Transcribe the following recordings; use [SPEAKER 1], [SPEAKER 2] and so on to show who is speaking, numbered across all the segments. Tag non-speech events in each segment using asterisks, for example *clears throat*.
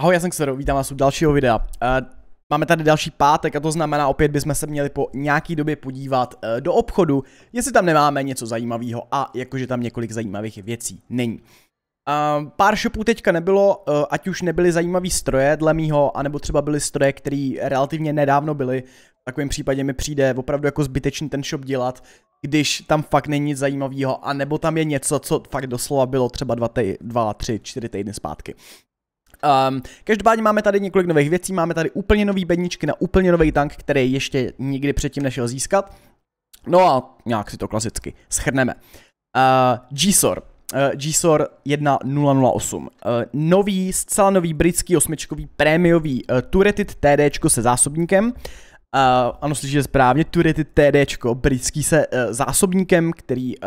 [SPEAKER 1] Ahoj, já jsem Xero, vítám vás u dalšího videa. Uh, máme tady další pátek a to znamená, opět bychom se měli po nějaký době podívat uh, do obchodu, jestli tam nemáme něco zajímavého a jakože tam několik zajímavých věcí není. Uh, pár shopů teďka nebylo, uh, ať už nebyly zajímavý stroje dle mýho, anebo třeba byly stroje, které relativně nedávno byly. V takovém případě mi přijde opravdu jako zbytečný ten shop dělat, když tam fakt není nic zajímavého, anebo tam je něco, co fakt doslova bylo třeba dva, dva tři, čtyři týdny zpátky. Um, každopádně máme tady několik nových věcí, máme tady úplně nový bedničky na úplně nový tank, který ještě nikdy předtím nešel získat. No a nějak si to klasicky schrneme. Uh, ehm, GSOR. Uh, GSOR 1008. Uh, nový, zcela nový britský osmičkový prémiový uh, turretit TD se zásobníkem. Uh, ano, slyšíte správně, Turity TD, britský se uh, zásobníkem, který uh,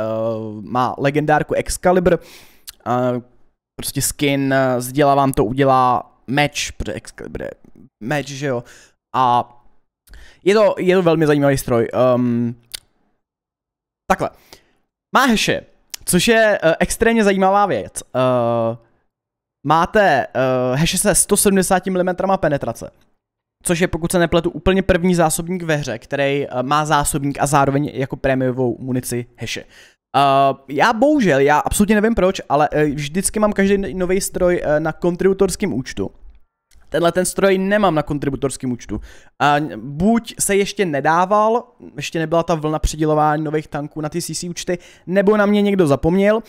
[SPEAKER 1] má legendárku Excalibur, uh, prostě skin, sděla eh, vám to udělá meč, protože Excalibur je meč, že jo. A je to, je to velmi zajímavý stroj. Um, takhle. Má heše, což je uh, extrémně zajímavá věc. Uh, máte uh, heše se 170 mm penetrace. Což je, pokud se nepletu, úplně první zásobník ve hře, který uh, má zásobník a zároveň jako prémiovou munici heše. Uh, Uh, já bohužel, já absolutně nevím proč, ale uh, vždycky mám každý nový stroj uh, na kontributorském účtu. Tenhle ten stroj nemám na kontributorském účtu. Uh, buď se ještě nedával, ještě nebyla ta vlna předělování nových tanků na ty CC účty, nebo na mě někdo zapomněl,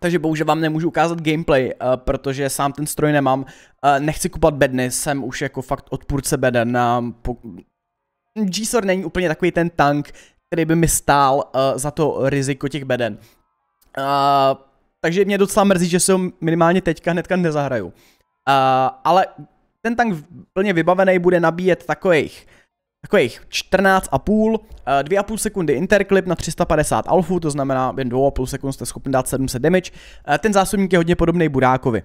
[SPEAKER 1] takže bohužel vám nemůžu ukázat gameplay, uh, protože sám ten stroj nemám. Uh, nechci kupat bedny, jsem už jako fakt odpůrce beden. Uh, po... G-Sor není úplně takový ten tank, který by mi stál uh, za to riziko těch beden. Uh, takže mě docela mrzí, že se ho minimálně teďka hnedka nezahraju. Uh, ale ten tank plně vybavený bude nabíjet takových takových 14,5, 2,5 sekundy interklip na 350 alfu, to znamená jen 2,5 sekund jste schopni dát 700 damage. Ten zásobník je hodně podobný Burákovi.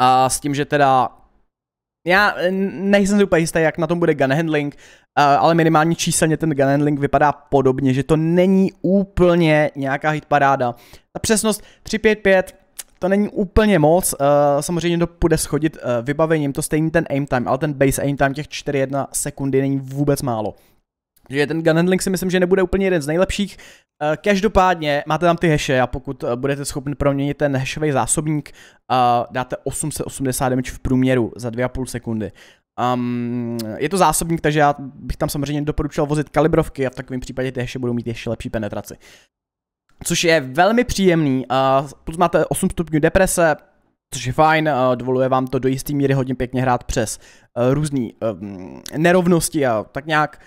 [SPEAKER 1] A s tím, že teda já eh, nejsem si úplně jistý, jak na tom bude gun handling, eh, ale minimálně číselně ten gun handling vypadá podobně, že to není úplně nějaká hitparáda. Ta přesnost 355 to není úplně moc, eh, samozřejmě to bude schodit vybavením, to stejný ten aim time, ale ten base aim time těch 4,1 sekundy není vůbec málo. Že ten gun handling si myslím, že nebude úplně jeden z nejlepších, Eh, každopádně máte tam ty heše a pokud eh, budete schopni proměnit ten hashový zásobník, eh, dáte 880 damage v průměru za 2,5 sekundy. Um, je to zásobník, takže já bych tam samozřejmě doporučil vozit kalibrovky a v takovém případě ty heše budou mít ještě lepší penetraci. Což je velmi příjemný, uh, plus máte 8 stupňů deprese, což je fajn, uh, dovoluje vám to do jisté míry hodně pěkně hrát přes uh, různé uh, nerovnosti a tak nějak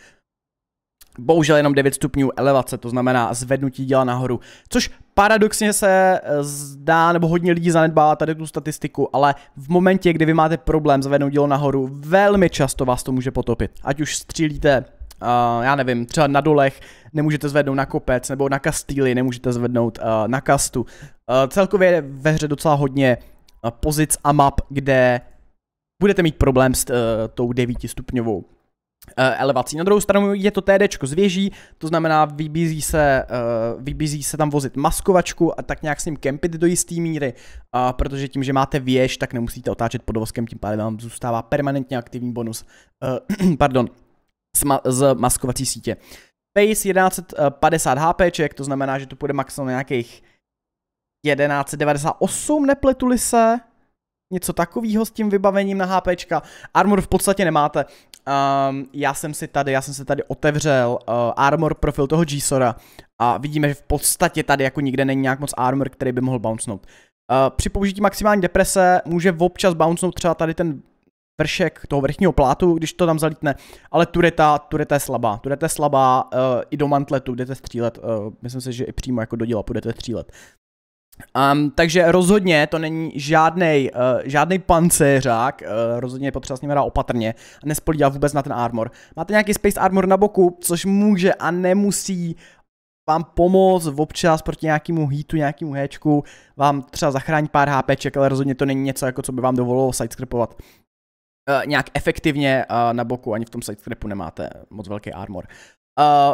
[SPEAKER 1] bohužel jenom 9 stupňů elevace, to znamená zvednutí díla nahoru, což paradoxně se eh, zdá, nebo hodně lidí zanedbává tady tu statistiku, ale v momentě, kdy vy máte problém zvednout dílo nahoru, velmi často vás to může potopit. Ať už střílíte Uh, já nevím, třeba na dolech nemůžete zvednout na kopec, nebo na kastýly nemůžete zvednout uh, na kastu. Uh, celkově je ve hře docela hodně pozic a map, kde budete mít problém s tou 9 stupňovou Eh, elevací. Na druhou stranu je to TD z věží, to znamená vybízí se, eh, vybízí se tam vozit maskovačku a tak nějak s ním kempit do jisté míry, protože tím, že máte věž, tak nemusíte otáčet pod vozkem, tím pádem vám zůstává permanentně aktivní bonus, eh, *clears throat* pardon, z, ma- z maskovací sítě. Pace 1150 HP, to znamená, že to půjde maximálně nějakých 1198, nepletuli se, něco takového s tím vybavením na HPčka. Armor v podstatě nemáte, um, já jsem si tady, já jsem se tady otevřel uh, armor profil toho Gsora a vidíme, že v podstatě tady jako nikde není nějak moc armor, který by mohl bouncenout. Uh, eh, při použití maximální deprese může občas bouncenout třeba tady ten vršek toho vrchního plátu, když to tam zalítne, ale tureta, tureta je slabá, tureta je slabá uh, i do mantletu, jdete střílet, uh, myslím si, že i přímo jako do díla půjdete střílet. Um, takže rozhodně to není žádný uh, eh, žádnej pancéřák, uh, rozhodně je potřeba s ním hrát opatrně a nespolídat vůbec na ten armor. Máte nějaký space armor na boku, což může a nemusí vám pomoct občas proti nějakému hitu, nějakému hečku, vám třeba zachránit pár HPček, ale rozhodně to není něco, jako co by vám dovolilo sidescrapovat. Uh, nějak efektivně uh, na boku, ani v tom sidescrapu nemáte moc velký armor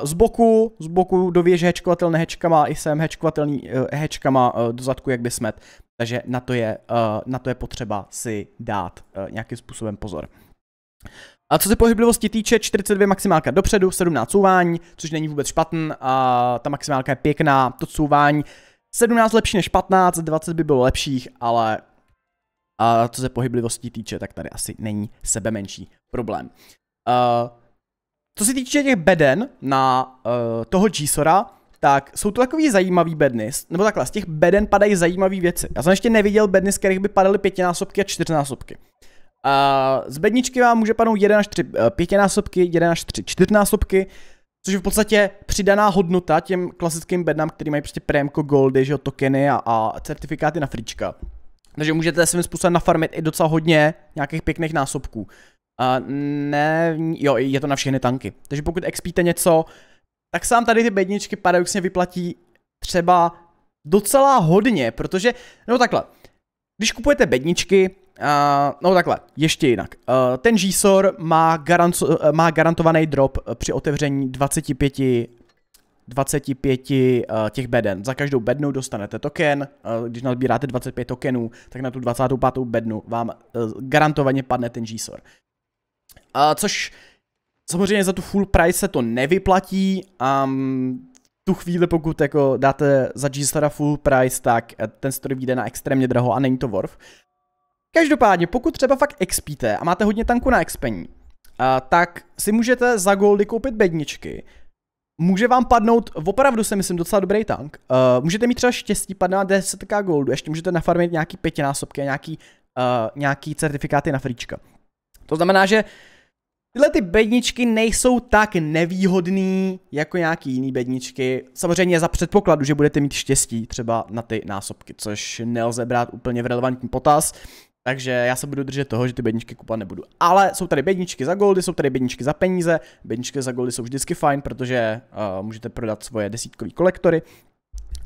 [SPEAKER 1] z boku, z boku do věže hečkovatelné hečkama i sem hečkovatelný eh, hečkama eh, do zadku, jak by smet. Takže na to, je, eh, na to je potřeba si dát nějakým způsobem pozor. A co se pohyblivosti týče, 42 maximálka dopředu, 17 couvání, což není vůbec špatný, a ta maximálka je pěkná, to couvání 17 lepší než 15, 20 by bylo lepších, ale a co se pohyblivosti týče, tak tady asi není sebe menší problém. Uh, co se týče těch beden na uh, toho Gisora, tak jsou to takový zajímavý bedny, nebo takhle, z těch beden padají zajímavé věci. Já jsem ještě neviděl bedny, z kterých by padaly pětinásobky a čtyřnásobky. Uh, z bedničky vám může padnout 1 až 3 eh, pětinásobky, 1 až 3 čtyřnásobky, což je v podstatě přidaná hodnota těm klasickým bednám, který mají prostě prémko, goldy, že jo, tokeny a, a certifikáty na frička. Takže můžete svým způsobem nafarmit i docela hodně nějakých pěkných násobků. Uh, ne, jo, je to na všechny tanky. Takže pokud expíte něco, tak sám tady ty bedničky paradoxně vyplatí třeba docela hodně, protože, no takhle, když kupujete bedničky, Uh, no takhle, ještě jinak. Uh, ten žísor má, garant, uh, má garantovaný drop při otevření 25, 25 uh, těch beden. Za každou bednu dostanete token, uh, když nazbíráte 25 tokenů, tak na tu 25. bednu vám uh, garantovaně padne ten žísor což samozřejmě za tu full price se to nevyplatí a um, tu chvíli, pokud jako dáte za g full price, tak ten stroj vyjde na extrémně draho a není to worth. Každopádně, pokud třeba fakt expíte a máte hodně tanku na expení, uh, tak si můžete za goldy koupit bedničky. Může vám padnout, opravdu si myslím, docela dobrý tank. Uh, můžete mít třeba štěstí, padne na 10k goldu, ještě můžete nafarmit nějaký pětinásobky a nějaký, uh, nějaký certifikáty na frička. To znamená, že uh, Tyhle ty bedničky nejsou tak nevýhodný jako nějaký jiný bedničky. Samozřejmě za předpokladu, že budete mít štěstí třeba na ty násobky, což nelze brát úplně v relevantní potaz. Takže já se budu držet toho, že ty bedničky kupa nebudu. Ale jsou tady bedničky za goldy, jsou tady bedničky za peníze. Bedničky za goldy jsou vždycky fajn, protože uh, můžete prodat svoje desítkový kolektory,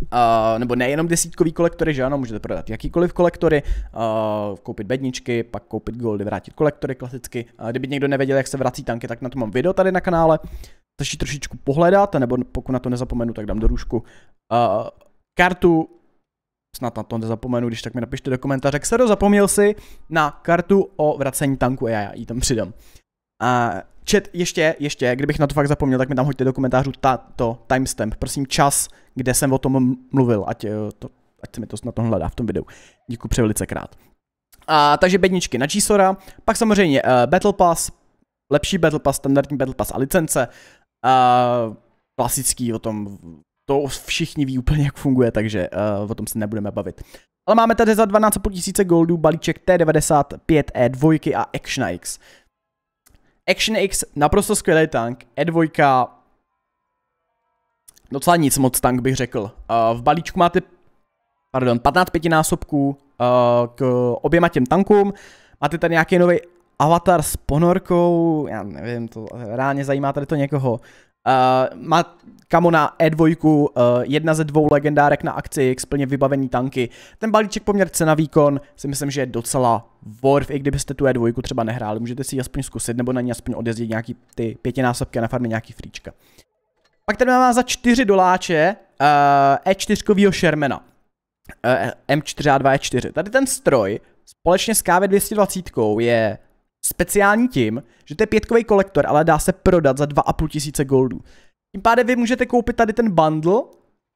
[SPEAKER 1] Uh, nebo nejenom desítkový kolektory, že ano, můžete prodat jakýkoliv kolektory, uh, koupit bedničky, pak koupit goldy, vrátit kolektory klasicky. Uh, kdyby někdo nevěděl, jak se vrací tanky, tak na to mám video tady na kanále. Stačí trošičku pohledat, nebo pokud na to nezapomenu, tak dám do růžku. Uh, kartu snad na to nezapomenu, když tak mi napište do komentáře, jak se zapomněl si na kartu o vracení tanku a já ji tam přidám. A Čet, ještě, ještě, kdybych na to fakt zapomněl, tak mi tam hoďte do komentářů tato timestamp, prosím čas, kde jsem o tom mluvil, ať, eh, to, ať se mi to na tom hledá v tom videu. Děkuji převelice krát. A, takže bedničky na Čísora, pak samozřejmě uh, Battle Pass, lepší Battle Pass, standardní Battle Pass a licence, uh, klasický o tom, to všichni ví úplně jak funguje, takže uh, o tom se nebudeme bavit. Ale máme tady za 12,5 tisíce goldů balíček T95E2 e a Action X. Action X, naprosto skvělý tank. E2, docela nic moc tank bych řekl. Uh, v balíčku máte, pardon, 15 pětinásobků uh, k oběma těm tankům. Máte tady nějaký nový avatar s ponorkou, já nevím, to reálně zajímá tady to někoho. Uh, má kamo na E2, uh, eh, jedna ze dvou legendárek na akci, jak splně vybavení tanky. Ten balíček poměr cena výkon si myslím, že je docela worth, i kdybyste tu E2 třeba nehráli, můžete si ji aspoň zkusit, nebo na ní aspoň odjezdit nějaký ty pětinásobky na farmě nějaký fríčka. Pak tady má za 4 doláče uh, eh, E4 kovýho Shermana. Uh, M4A2 E4. Tady ten stroj společně s KV220 je speciální tím, že to je pětkový kolektor, ale dá se prodat za 2,5 tisíce goldů. Tím pádem vy můžete koupit tady ten bundle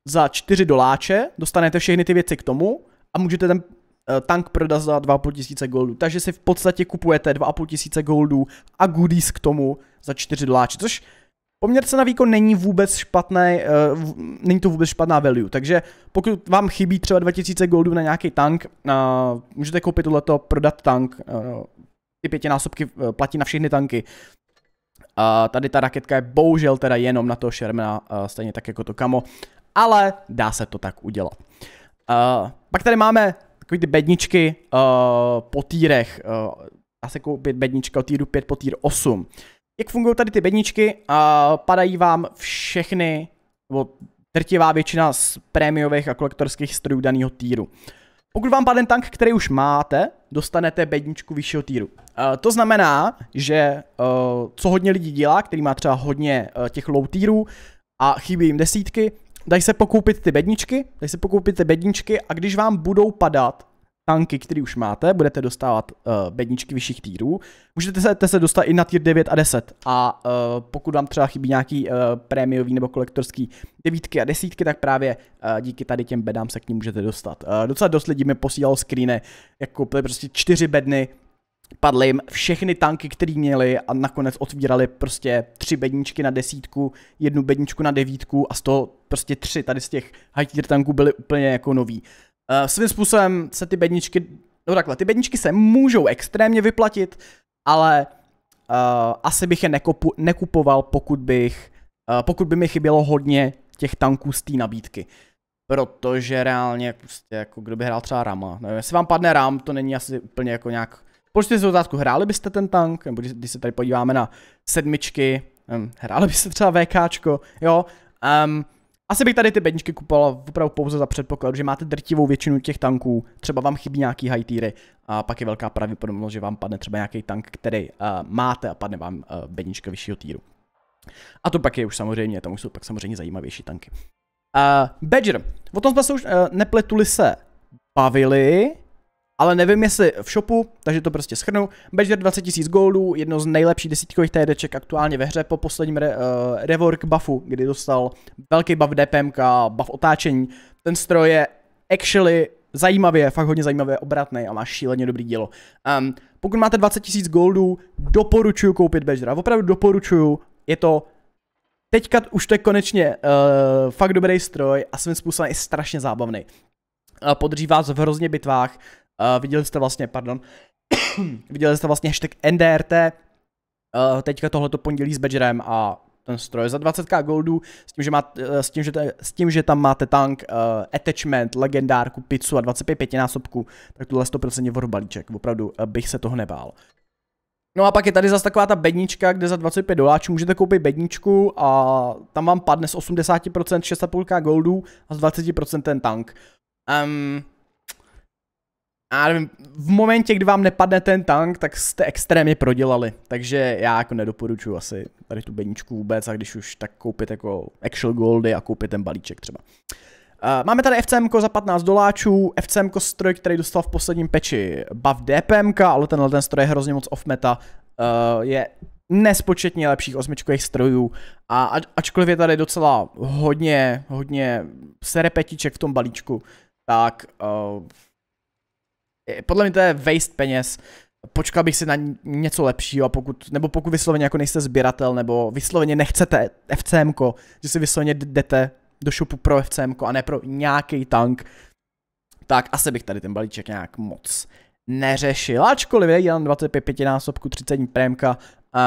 [SPEAKER 1] za 4 doláče, dostanete všechny ty věci k tomu a můžete ten eh, tank prodat za 2,5 tisíce goldů. Takže si v podstatě kupujete 2,5 tisíce goldů a goodies k tomu za 4 doláče, což poměr na výkon není vůbec špatné, eh, není to vůbec špatná value, takže pokud vám chybí třeba 2000 goldů na nějaký tank, můžete koupit tohleto, prodat tank, eh, ty pětinásobky eh, platí na všechny tanky. A tady ta raketka je bohužel teda jenom na toho Shermana, eh, stejně tak jako to Kamo, ale dá se to tak udělat. A eh, pak tady máme takové ty bedničky po týrech. dá se koupit bednička od týru 5 po týr 8. Jak fungují tady ty bedničky? padají vám všechny, nebo drtivá většina z prémiových a kolektorských strojů daného týru. Pokud vám padne tank, který už máte, dostanete bedničku vyššího týru. Eh, to znamená, že eh, co hodně lidí dělá, který má třeba hodně eh, těch low týrů a chybí jim desítky, dají se pokoupit ty bedničky, dají se pokoupit ty bedničky a když vám budou padat tanky, které už máte, budete dostávat uh, bedničky vyšších týrů. Můžete se, se dostat i na týr 9 a 10 a uh, pokud vám třeba chybí nějaký uh, prémiový nebo kolektorský devítky a desítky, tak právě uh, díky tady těm bedám se k ním můžete dostat. Uh, docela dost lidí mi posílal screeny, jak koupili prostě čtyři bedny, padly jim všechny tanky, které měli a nakonec otvírali prostě tři bedničky na desítku, jednu bedničku na devítku a z toho prostě tři tady z těch high tier tanků byly úplně jako nový. Uh, svým způsobem se ty bedničky, no takhle, ty bedničky se můžou extrémně vyplatit, ale uh, asi bych je nekopu, nekupoval, pokud bych, uh, pokud by mi chybělo hodně těch tanků z té nabídky. Protože reálně, prostě jako kdo by hrál třeba Rama, nevím, jestli vám padne Ram, to není asi úplně jako nějak... Položte si otázku, hráli byste ten tank, nebo když, když se tady podíváme na sedmičky, hm, hráli byste třeba VKčko, jo, um, asi bych tady ty bedničky kupoval opravdu pouze za předpoklad, že máte drtivou většinu těch tanků, třeba vám chybí nějaký high tiery a pak je velká pravděpodobnost, že vám padne třeba nějaký tank, který uh, máte a padne vám uh, bednička vyššího týru. A to pak je už samozřejmě, tam už jsou pak samozřejmě zajímavější tanky. Uh, Badger, o tom jsme se už uh, nepletuli se bavili, ale nevím jestli v shopu, takže to prostě schrnu. Badger 20 000 goldů, jedno z nejlepších desítkových TDček aktuálně ve hře po posledním re, uh, rework buffu, kdy dostal velký buff a buff otáčení. Ten stroj je actually zajímavě, fakt hodně zajímavě obratný a má šíleně dobrý dílo. Um, pokud máte 20 000 goldů, doporučuju koupit Badgera, opravdu doporučuju, je to teďka už to je konečně uh, fakt dobrý stroj a svým způsobem je strašně zábavný eh, podří vás v hrozně bitvách, Uh, viděli jste vlastně, pardon, *coughs* viděli jste vlastně hashtag NDRT, uh, eh, teďka tohleto pondělí s Badgerem a ten stroj za 20k goldů, s tím, že, má, eh, s tím, že, s tím, že tam máte tank, uh, attachment, legendárku, pizzu a 25 pětinásobku, tak tohle 100% vodu balíček, opravdu uh, bych se toho nebál. No a pak je tady zase taková ta bednička, kde za 25 doláčů můžete koupit bedničku a tam vám padne z 80% 6,5k goldů a z 20% ten tank. Um, a nevím, v momentě, kdy vám nepadne ten tank, tak jste extrémně prodělali. Takže já jako nedoporučuji asi tady tu beníčku vůbec a když už tak koupit jako actual goldy a koupit ten balíček třeba. Uh, máme tady FCM za 15 doláčů, FCM stroj, který dostal v posledním peči buff DPM, ale tenhle ten stroj je hrozně moc off-meta, uh, eh, je nespočetně lepších osmičkových strojů a ačkoliv je tady docela hodně, hodně serepetiček v tom balíčku, tak uh, podle mě to je waste peněz, počkal bych si na něco lepšího a pokud, nebo pokud vysloveně jako nejste sběratel, nebo vysloveně nechcete FCM, že si vysloveně jdete do šupu pro FCM a ne pro nějaký tank, tak asi bych tady ten balíček nějak moc neřešil. Ačkoliv je jen 25 násobku 30 prémka,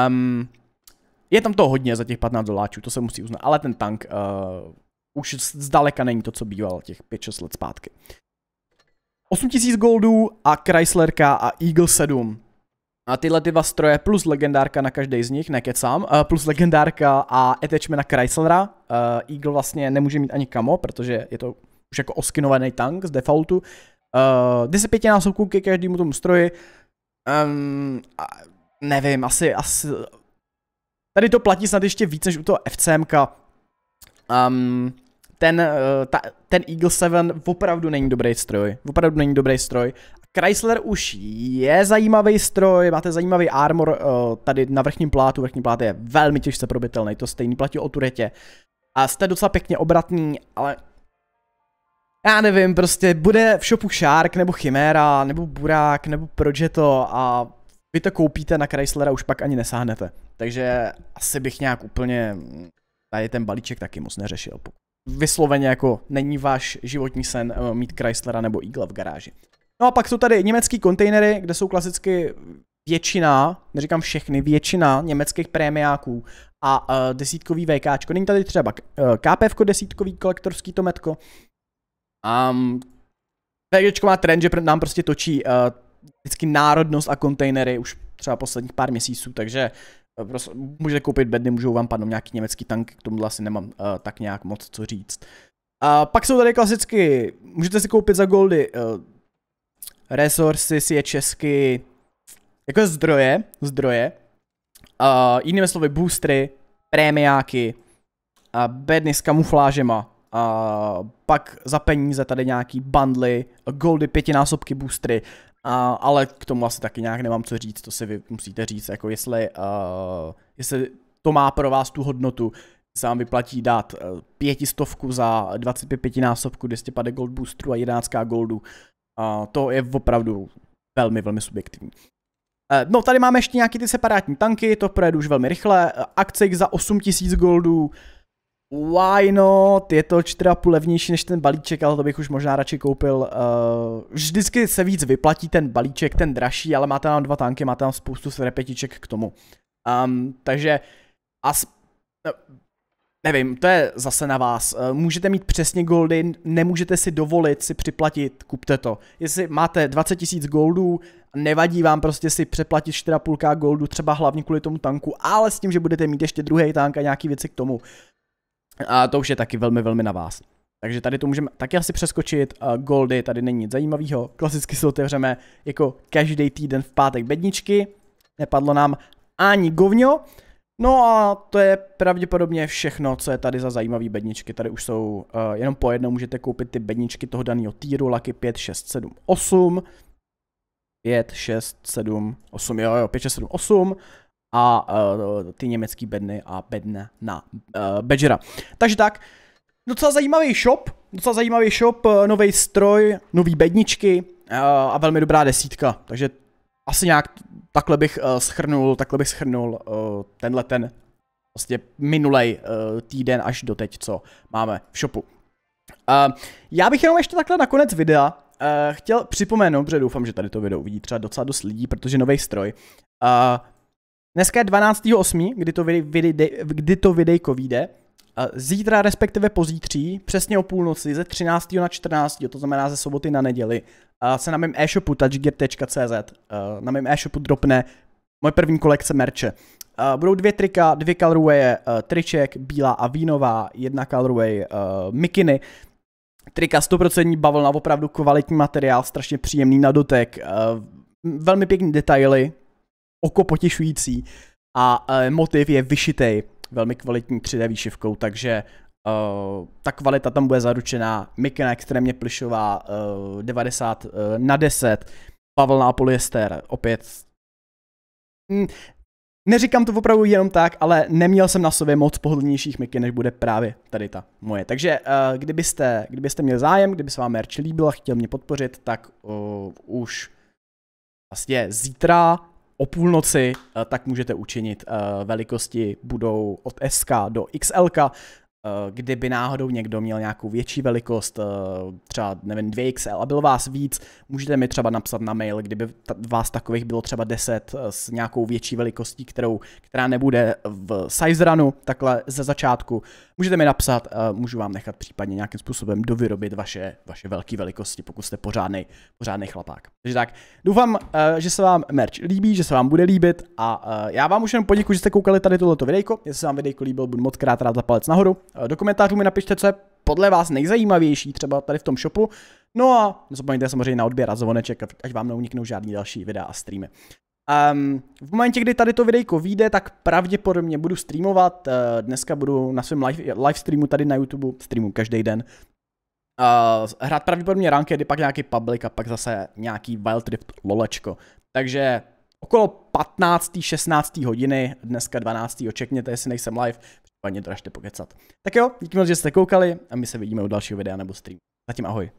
[SPEAKER 1] um, je tam to hodně za těch 15 doláčů, to se musí uznat, ale ten tank uh, už zdaleka není to, co býval těch 5-6 let zpátky. 8000 goldů a Chryslerka a Eagle 7. A tyhle ty dva stroje plus legendárka na každý z nich, nekecám, eh, plus legendárka a etečme na Chryslera. Eh, Eagle vlastně nemůže mít ani kamo, protože je to už jako oskinovaný tank z defaultu. Uh, eh, 10 násobků ke každému tomu stroji. Um, a nevím, asi, asi... Tady to platí snad ještě víc než u toho FCMka. Um, ehm, ten, eh, ta, ten Eagle 7 opravdu není dobrý stroj. Opravdu není dobrý stroj. Chrysler už je zajímavý stroj, máte zajímavý armor eh, tady na vrchním plátu, vrchní plát je velmi těžce probitelný, to stejný platí o turetě. A jste docela pěkně obratný. ale já nevím, prostě bude v shopu Shark, nebo Chimera, nebo Burák, nebo Progetto a vy to koupíte na Chryslera už pak ani nesáhnete. Takže asi bych nějak úplně tady ten balíček taky moc neřešil, pokud vysloveně jako není váš životní sen eh, mít Chryslera nebo Eagle v garáži. No a pak jsou tady německý kontejnery, kde jsou klasicky většina, neříkám všechny, většina německých prémiáků a uh, desítkový VKčko. Není tady třeba eh, KPF desítkový kolektorský tometko. Um, VGčko má trend, že nám prostě točí uh, vždycky národnost a kontejnery už třeba posledních pár měsíců, takže Eh, prostě můžete koupit bedny, můžou vám padnout nějaký německý tank, k tomu asi nemám uh, tak nějak moc co říct. A pak jsou tady klasicky, můžete si koupit za goldy uh, resources, je česky, jako zdroje, zdroje, uh, jinými slovy boostry, prémiáky, a bedny s kamuflážema, a pak za peníze tady nějaký bundly, goldy, pětinásobky boostry, a, ale k tomu asi taky nějak nemám co říct, to si vy musíte říct, jako jestli, uh, jestli to má pro vás tu hodnotu, se vám vyplatí dát e, pětistovku za 25 násobku 250 gold boosterů a 11 goldů. A to je opravdu velmi, velmi subjektivní. E, no, tady máme ještě nějaký ty separátní tanky, to projedu už velmi rychle. E, akce za 8000 goldů, Why not? Je to 4,5 levnější než ten balíček, ale to bych už možná radši koupil. Uh, vždycky se víc vyplatí ten balíček, ten dražší, ale máte tam dva tanky, máte tam spoustu srepetiček k tomu. Um, takže as... No, nevím, to je zase na vás. Eh, můžete mít přesně goldy, nemůžete si dovolit si připlatit, kupte to. Jestli máte 20 tisíc goldů, nevadí vám prostě si přeplatit 4,5 goldu, třeba hlavně kvůli tomu tanku, ale s tím, že budete mít ještě druhý tank a nějaký věci k tomu. A to už je taky velmi, velmi na vás. Takže tady to můžeme taky asi přeskočit. Goldy, tady není nic zajímavého. Klasicky se otevřeme jako každý týden v pátek bedničky. Nepadlo nám ani govňo. No a to je pravděpodobně všechno, co je tady za zajímavé bedničky. Tady už jsou uh, jenom po jednou můžete koupit ty bedničky toho daného týru, laky 5, 6, 7, 8. 5, 6, 7, 8, jo, jo, 5, 6, 7, 8 a uh, ty německý bedny a bedne na uh, eh, Badgera. Takže tak, docela zajímavý shop, docela zajímavý shop, eh, nový stroj, nový bedničky uh, a velmi dobrá desítka, takže asi nějak takhle bych uh, schrnul, takhle bych schrnul uh, tenhle ten vlastně minulej uh, týden až do teď, co máme v shopu. Uh, já bych jenom ještě takhle na konec videa uh, chtěl připomenout, protože doufám, že tady to video uvidí třeba docela dost lidí, protože nový stroj. Uh, Dneska je 12.8., kdy to, kdy to videjko vyjde. Zítra, respektive pozítří, přesně o půlnoci, ze 13. na 14., to znamená ze soboty na neděli, se na mém e-shopu touchgear.cz, eh, na mém e-shopu dropne moje první kolekce merče. Budou dvě trika, dvě colorway, eh, triček, bílá a vínová, jedna colorway, eh, mikiny, trika 100% bavlna, opravdu kvalitní materiál, strašně příjemný na dotek, velmi pěkný detaily, oko potěšující a uh, motiv je vyšitý velmi kvalitní 3D výšivkou, takže uh, ta kvalita tam bude zaručená. Mikina extrémně plišová, uh, 90 uh, na 10, pavlná polyester, opět. Mm, neříkám to opravdu jenom tak, ale neměl jsem na sobě moc pohodlnějších miky, než bude právě tady ta moje. Takže uh, kdybyste, kdybyste měl zájem, kdyby se vám merch líbil a chtěl mě podpořit, tak uh, už vlastně zítra o půlnoci, eh, tak můžete učinit. Eh, velikosti budou od SK do XL Eh, kdyby náhodou někdo měl nějakou větší velikost, eh, třeba nevím 2XL a bylo vás víc, můžete mi třeba napsat na mail, kdyby vás takových bylo třeba 10 eh, s nějakou větší velikostí, kterou, která nebude v size runu, takhle ze začátku, můžete mi napsat, můžu vám nechat případně nějakým způsobem dovyrobit vaše, vaše velké velikosti, pokud jste pořádný, pořádný chlapák. Takže tak, doufám, že se vám merch líbí, že se vám bude líbit a já vám už jenom poděkuji, že jste koukali tady tohleto videjko, jestli se vám videjko líbil, budu moc krát rád za palec nahoru, Eh, Do komentářů mi napište, co je podle vás nejzajímavější třeba tady v tom shopu. No a nezapomeňte samozřejmě na odběr a zvoneček, ať vám neuniknou žádný další videa a streamy. Um, v momentě, kdy tady to videjko vyjde, tak pravděpodobně budu streamovat. Uh, dneska budu na svém live, live streamu tady na YouTube, streamu každý den. Uh, hrát pravděpodobně rankedy, pak nějaký public a pak zase nějaký Wild Rift lolečko. Takže okolo 15. 16. hodiny, dneska 12. očekněte, jestli nejsem live, Paně dražte pokecat. Tak jo, díky moc, že jste koukali a my se vidíme u dalšího videa nebo streamu. Zatím ahoj.